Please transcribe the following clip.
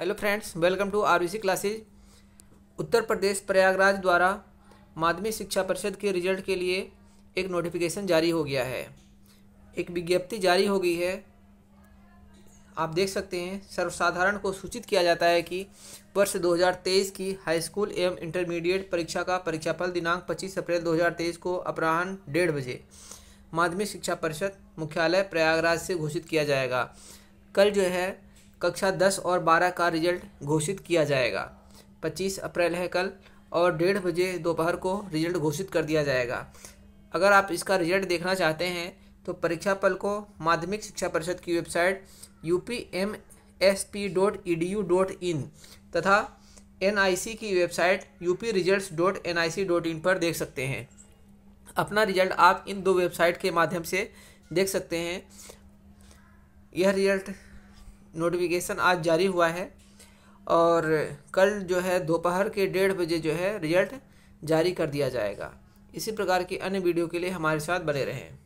hello friends welcome to our classes Uttar Pradesh Prayagraj द्वारा माध्यमिक शिक्षा परिषद के रिजल्ट के लिए एक नोटिफिकेशन जारी हो गया है एक विज्ञप्ति जारी हो गई है आप देख सकते हैं सर्वसाधारण को सूचित किया जाता है कि वर्ष 2023 की हाई स्कूल एवं इंटरमीडिएट परीक्षा का परीक्षाफल दिनांक 25 अप्रैल 2023 को अपराह्न डेढ़ बजे माध्यमिक शिक्षा परिषद मुख्यालय प्रयागराज से घोषित किया जाएगा कल जो है कक्षा दस और बारह का रिजल्ट घोषित किया जाएगा पच्चीस अप्रैल है कल और डेढ़ बजे दोपहर को रिजल्ट घोषित कर दिया जाएगा अगर आप इसका रिजल्ट देखना चाहते हैं तो परीक्षा पल को माध्यमिक शिक्षा परिषद की website U P M S P dot E D U dot in तथा एन आई सी की website U P result dot N I C dot in पर देख सकते हैं अपना रिजल्ट आप इन दो वेबसाइट के माध्यम से देख सकते हैं यह रिजल्ट नोटिफिकेशन आज जारी हुआ है और कल जो है दोपहर के डेढ़ बजे जो है रिजल्ट जारी कर दिया जाएगा इसी प्रकार की अन्य वीडियो के लिए हमारे साथ बने रहें